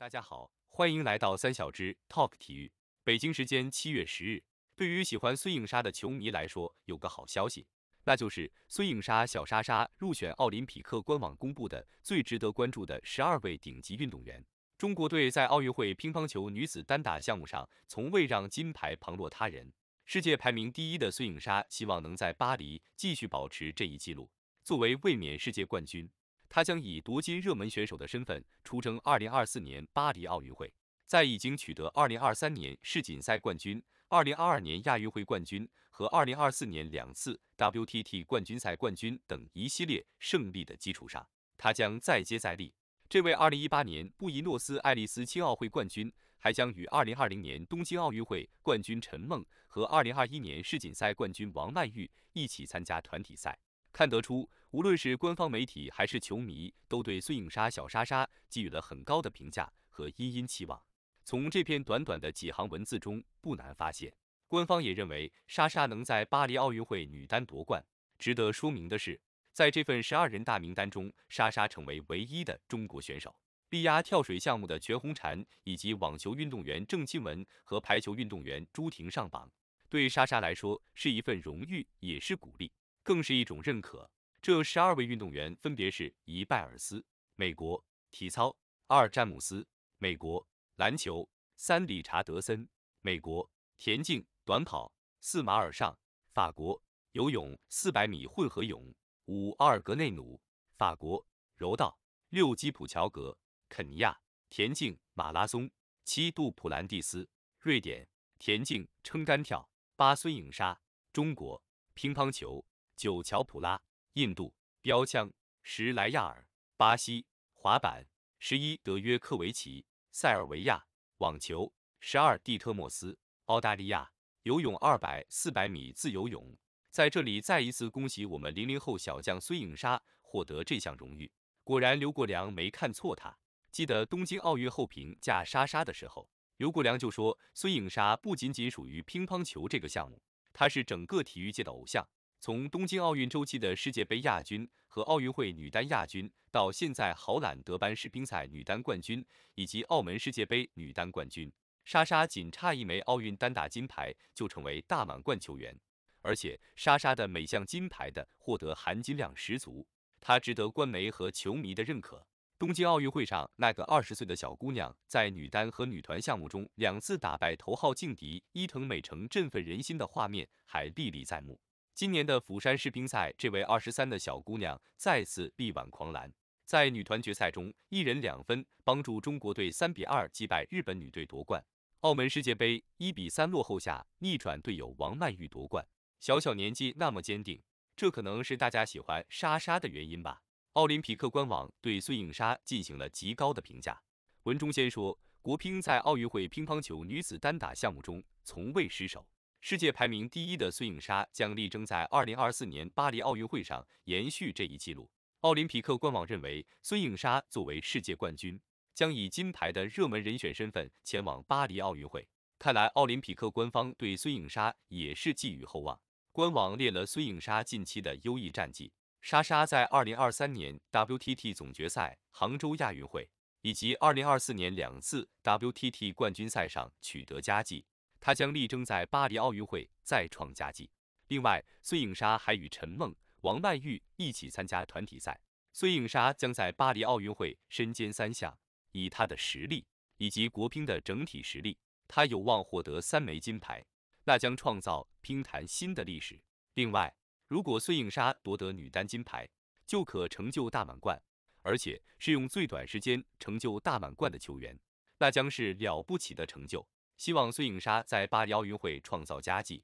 大家好，欢迎来到三小只 Talk 体育。北京时间七月十日，对于喜欢孙颖莎的球迷来说，有个好消息，那就是孙颖莎小莎莎入选奥林匹克官网公布的最值得关注的十二位顶级运动员。中国队在奥运会乒乓球女子单打项目上从未让金牌旁落他人，世界排名第一的孙颖莎希望能在巴黎继续保持这一纪录，作为卫冕世界冠军。他将以夺金热门选手的身份出征2024年巴黎奥运会，在已经取得2023年世锦赛冠军、2022年亚运会冠军和2024年两次 WTT 冠军赛冠军等一系列胜利的基础上，他将再接再厉。这位2018年布宜诺斯艾利斯青奥会冠军还将与2020年东京奥运会冠军陈梦和2021年世锦赛冠军王曼玉一起参加团体赛。看得出，无论是官方媒体还是球迷，都对孙颖莎、小莎莎给予了很高的评价和殷殷期望。从这篇短短的几行文字中，不难发现，官方也认为莎莎能在巴黎奥运会女单夺冠。值得说明的是，在这份十二人大名单中，莎莎成为唯一的中国选手，力压跳水项目的全红婵以及网球运动员郑钦文和排球运动员朱婷上榜。对莎莎来说，是一份荣誉，也是鼓励。更是一种认可。这十二位运动员分别是：一、拜尔斯，美国体操；二、詹姆斯，美国篮球；三、理查德森，美国田径短跑；四、马尔尚，法国游泳四百米混合泳；五、阿尔格内努，法国柔道；六、基普乔格，肯尼亚田径马拉松；七、杜普兰蒂斯，瑞典田径撑杆跳；八、孙颖莎，中国乒乓球。九乔普拉，印度标枪；十莱亚尔，巴西滑板；十一德约科维奇，塞尔维亚网球；十二蒂特莫斯，澳大利亚游泳二百、四百米自由泳。在这里再一次恭喜我们零零后小将孙颖莎获得这项荣誉。果然，刘国梁没看错他。记得东京奥运后评价莎莎的时候，刘国梁就说：“孙颖莎不仅仅属于乒乓球这个项目，她是整个体育界的偶像。”从东京奥运周期的世界杯亚军和奥运会女单亚军，到现在豪揽德班世乒赛女单冠军以及澳门世界杯女单冠军，莎莎仅差一枚奥运单打金牌就成为大满贯球员。而且莎莎的每项金牌的获得含金量十足，她值得官媒和球迷的认可。东京奥运会上那个二十岁的小姑娘在女单和女团项目中两次打败头号劲敌伊藤美诚，振奋人心的画面还历历在目。今年的釜山世乒赛，这位二十三的小姑娘再次力挽狂澜，在女团决赛中一人两分，帮助中国队三比二击败日本女队夺冠。澳门世界杯一比三落后下逆转队友王曼玉夺冠，小小年纪那么坚定，这可能是大家喜欢莎莎的原因吧。奥林匹克官网对孙颖莎进行了极高的评价，文中先说国乒在奥运会乒乓球女子单打项目中从未失手。世界排名第一的孙颖莎将力争在2024年巴黎奥运会上延续这一纪录。奥林匹克官网认为，孙颖莎作为世界冠军，将以金牌的热门人选身份前往巴黎奥运会。看来，奥林匹克官方对孙颖莎也是寄予厚望。官网列了孙颖莎近期的优异战绩。莎莎在2023年 WTT 总决赛、杭州亚运会以及2024年两次 WTT 冠军赛上取得佳绩。他将力争在巴黎奥运会再创佳绩。另外，孙颖莎还与陈梦、王曼玉一起参加团体赛。孙颖莎将在巴黎奥运会身兼三项，以她的实力以及国乒的整体实力，她有望获得三枚金牌，那将创造乒坛新的历史。另外，如果孙颖莎夺得女单金牌，就可成就大满贯，而且是用最短时间成就大满贯的球员，那将是了不起的成就。希望孙颖莎在巴黎奥运会创造佳绩。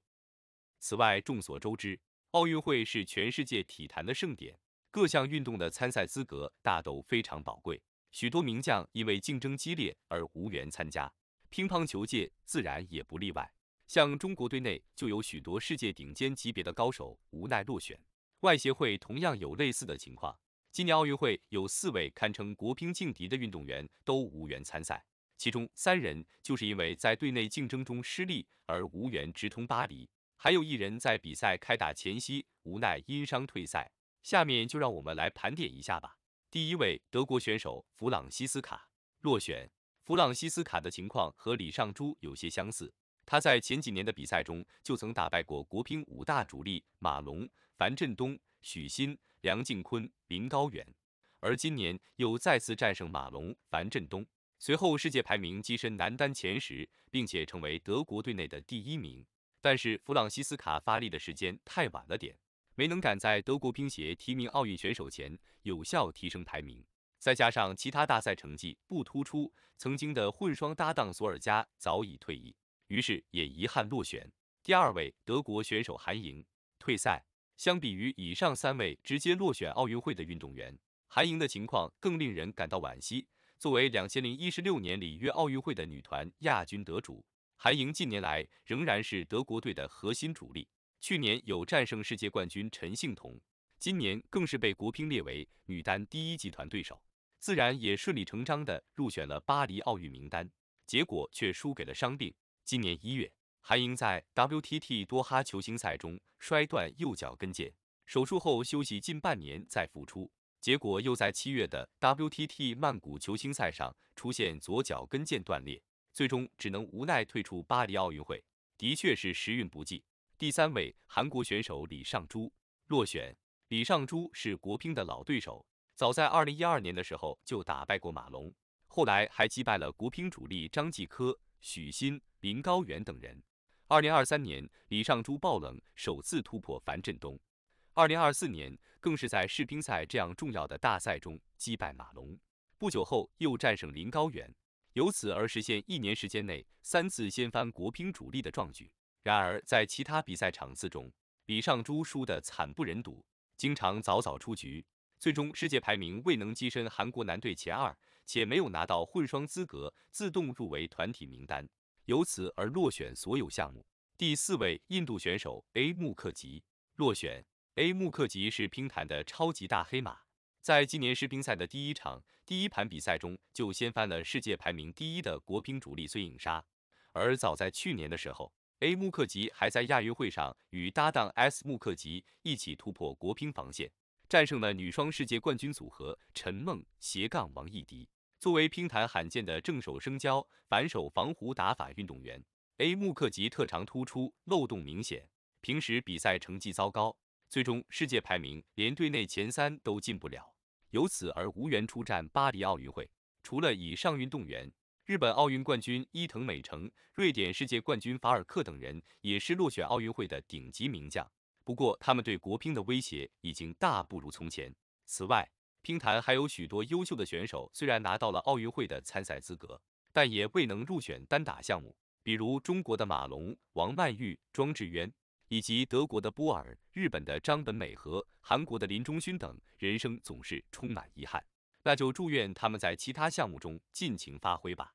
此外，众所周知，奥运会是全世界体坛的盛典，各项运动的参赛资格大都非常宝贵，许多名将因为竞争激烈而无缘参加，乒乓球界自然也不例外。像中国队内就有许多世界顶尖级别的高手无奈落选，外协会同样有类似的情况。今年奥运会有四位堪称国乒劲敌的运动员都无缘参赛。其中三人就是因为在队内竞争中失利而无缘直通巴黎，还有一人在比赛开打前夕无奈因伤退赛。下面就让我们来盘点一下吧。第一位，德国选手弗朗西斯卡落选。弗朗西斯卡的情况和李尚洙有些相似，他在前几年的比赛中就曾打败过国乒五大主力马龙、樊振东、许昕、梁靖昆、林高远，而今年又再次战胜马龙、樊振东。随后，世界排名跻身男单前十，并且成为德国队内的第一名。但是，弗朗西斯卡发力的时间太晚了点，没能赶在德国乒协提名奥运选手前有效提升排名。再加上其他大赛成绩不突出，曾经的混双搭档索尔加早已退役，于是也遗憾落选。第二位德国选手韩莹退赛。相比于以上三位直接落选奥运会的运动员，韩莹的情况更令人感到惋惜。作为两千零一十六年里约奥运会的女团亚军得主，韩莹近年来仍然是德国队的核心主力。去年有战胜世界冠军陈幸同，今年更是被国乒列为女单第一集团对手，自然也顺理成章地入选了巴黎奥运名单。结果却输给了伤病。今年一月，韩莹在 WTT 多哈球星赛中摔断右脚跟腱，手术后休息近半年再复出。结果又在七月的 WTT 曼谷球星赛上出现左脚跟腱断裂，最终只能无奈退出巴黎奥运会，的确是时运不济。第三位韩国选手李尚洙落选。李尚洙是国乒的老对手，早在二零一二年的时候就打败过马龙，后来还击败了国乒主力张继科、许昕、林高远等人。二零二三年，李尚洙爆冷首次突破樊振东。二零二四年，更是在世乒赛这样重要的大赛中击败马龙，不久后又战胜林高远，由此而实现一年时间内三次掀翻国乒主力的壮举。然而，在其他比赛场次中，李尚洙输得惨不忍睹，经常早早出局，最终世界排名未能跻身韩国男队前二，且没有拿到混双资格，自动入围团体名单，由此而落选所有项目。第四位印度选手 A 穆克吉落选。A 木克吉是乒坛的超级大黑马，在今年世乒赛的第一场第一盘比赛中，就掀翻了世界排名第一的国乒主力孙颖莎。而早在去年的时候，A 木克吉还在亚运会上与搭档 S 木克吉一起突破国乒防线，战胜了女双世界冠军组合陈梦斜杠王艺迪。作为乒坛罕见的正手生胶反手防弧打法运动员，A 木克吉特长突出，漏洞明显，平时比赛成绩糟糕。最终，世界排名连队内前三都进不了，由此而无缘出战巴黎奥运会。除了以上运动员，日本奥运冠军伊藤美诚、瑞典世界冠军法尔克等人也是落选奥运会的顶级名将。不过，他们对国乒的威胁已经大不如从前。此外，乒坛还有许多优秀的选手，虽然拿到了奥运会的参赛资格，但也未能入选单打项目，比如中国的马龙、王曼昱、庄智渊。以及德国的波尔、日本的张本美和、韩国的林中勋等，人生总是充满遗憾，那就祝愿他们在其他项目中尽情发挥吧。